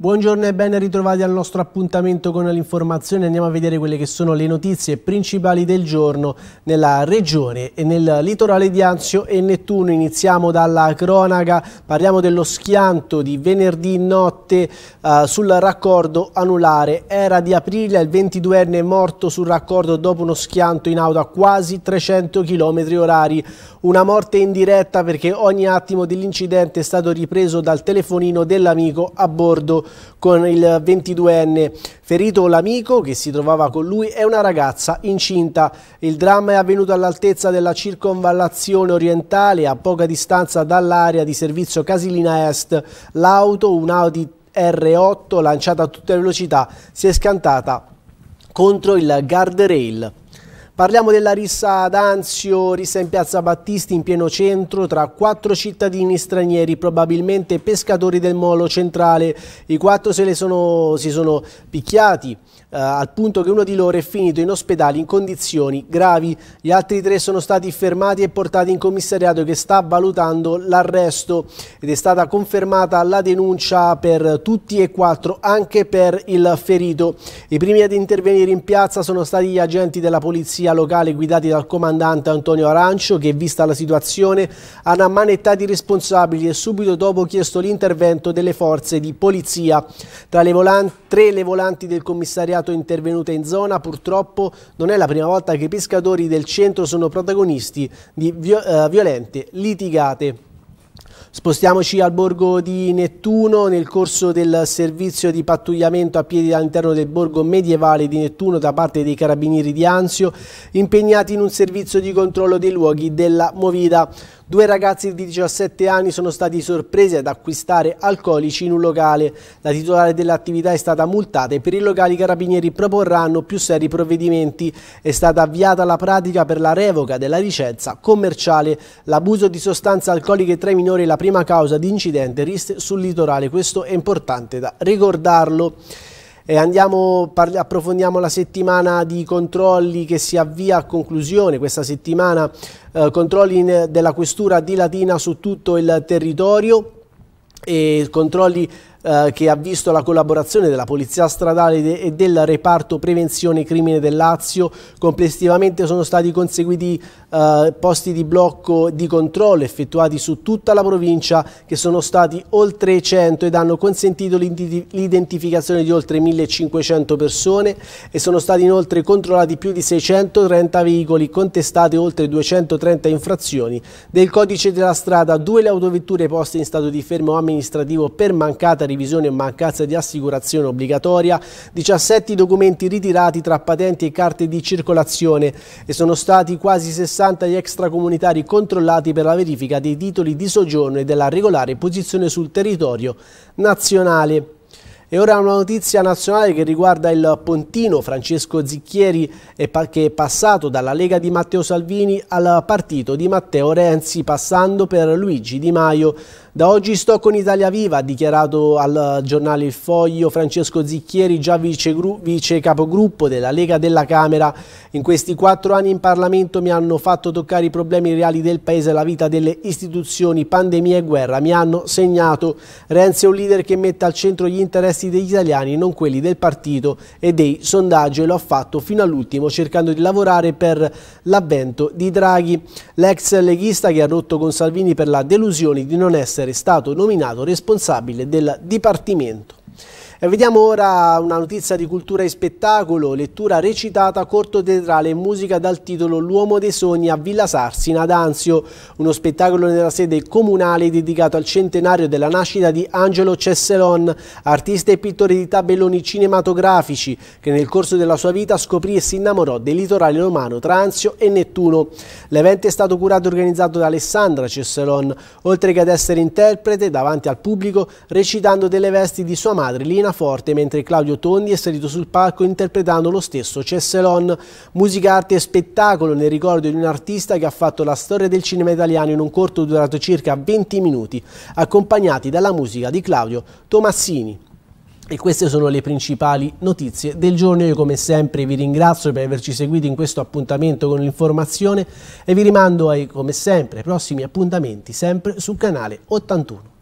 Buongiorno e ben ritrovati al nostro appuntamento con l'informazione. Andiamo a vedere quelle che sono le notizie principali del giorno nella regione e nel litorale di Anzio e Nettuno. Iniziamo dalla cronaca, parliamo dello schianto di venerdì notte uh, sul raccordo anulare. Era di aprile, il 22enne è morto sul raccordo dopo uno schianto in auto a quasi 300 km orari. Una morte in diretta perché ogni attimo dell'incidente è stato ripreso dal telefonino dell'amico a bordo con il 22enne. Ferito l'amico che si trovava con lui e una ragazza incinta. Il dramma è avvenuto all'altezza della circonvallazione orientale a poca distanza dall'area di servizio Casilina Est. L'auto, un Audi R8 lanciata a tutta velocità, si è scantata contro il guardrail. Parliamo della rissa ad Anzio, rissa in piazza Battisti in pieno centro tra quattro cittadini stranieri, probabilmente pescatori del molo centrale. I quattro se sono, si sono picchiati eh, al punto che uno di loro è finito in ospedale in condizioni gravi. Gli altri tre sono stati fermati e portati in commissariato che sta valutando l'arresto ed è stata confermata la denuncia per tutti e quattro, anche per il ferito. I primi ad intervenire in piazza sono stati gli agenti della polizia polizia locale guidati dal comandante Antonio Arancio che, vista la situazione, hanno ammanettato i responsabili e subito dopo chiesto l'intervento delle forze di polizia. Tra le volanti, tre le volanti del commissariato intervenute in zona, purtroppo non è la prima volta che i pescatori del centro sono protagonisti di eh, violente litigate. Spostiamoci al borgo di Nettuno. Nel corso del servizio di pattugliamento a piedi all'interno del borgo medievale di Nettuno da parte dei carabinieri di Anzio, impegnati in un servizio di controllo dei luoghi della movida. Due ragazzi di 17 anni sono stati sorpresi ad acquistare alcolici in un locale. La titolare dell'attività è stata multata e per i locali i carabinieri proporranno più seri provvedimenti. È stata avviata la pratica per la revoca della licenza commerciale. L'abuso di sostanze alcoliche tra i minori è la prima causa di incidente sul litorale, questo è importante da ricordarlo. E andiamo, approfondiamo la settimana di controlli che si avvia a conclusione, questa settimana eh, controlli della questura di Latina su tutto il territorio e controlli eh, che ha visto la collaborazione della Polizia Stradale e del Reparto Prevenzione Crimine del Lazio. Complessivamente sono stati conseguiti eh, posti di blocco di controllo effettuati su tutta la provincia che sono stati oltre 100 ed hanno consentito l'identificazione di oltre 1500 persone e sono stati inoltre controllati più di 630 veicoli, contestate oltre 230 infrazioni del codice della strada, due le autovetture poste in stato di fermo amministrativo per mancata revisione e mancanza di assicurazione obbligatoria, 17 documenti ritirati tra patenti e carte di circolazione e sono stati quasi 60 gli extracomunitari controllati per la verifica dei titoli di soggiorno e della regolare posizione sul territorio nazionale. E ora una notizia nazionale che riguarda il pontino Francesco Zicchieri che è passato dalla Lega di Matteo Salvini al partito di Matteo Renzi passando per Luigi Di Maio. Da oggi sto con Italia Viva, ha dichiarato al giornale Il Foglio Francesco Zicchieri, già vice, vice capogruppo della Lega della Camera. In questi quattro anni in Parlamento mi hanno fatto toccare i problemi reali del Paese, la vita delle istituzioni, pandemia e guerra. Mi hanno segnato. Renzi è un leader che mette al centro gli interessi degli italiani, non quelli del partito e dei sondaggi. Lo ha fatto fino all'ultimo, cercando di lavorare per l'avvento di Draghi. L'ex leghista che ha rotto con Salvini per la delusione di non essere essere stato nominato responsabile del Dipartimento. E vediamo ora una notizia di cultura e spettacolo, lettura recitata, corto teatrale e musica dal titolo L'uomo dei sogni a Villa Sarsina ad Anzio, uno spettacolo nella sede comunale dedicato al centenario della nascita di Angelo Cesselon, artista e pittore di tabelloni cinematografici che nel corso della sua vita scoprì e si innamorò del litorale romano tra Anzio e Nettuno. L'evento è stato curato e organizzato da Alessandra Cesselon, oltre che ad essere interprete davanti al pubblico recitando delle vesti di sua madre Lina Penaforte, mentre Claudio Tondi è salito sul palco interpretando lo stesso Cesselon. Musica, arte e spettacolo nel ricordo di un artista che ha fatto la storia del cinema italiano in un corto durato circa 20 minuti, accompagnati dalla musica di Claudio Tomassini. E queste sono le principali notizie del giorno. Io come sempre vi ringrazio per averci seguito in questo appuntamento con l'informazione e vi rimando ai, come sempre, prossimi appuntamenti sempre sul canale 81.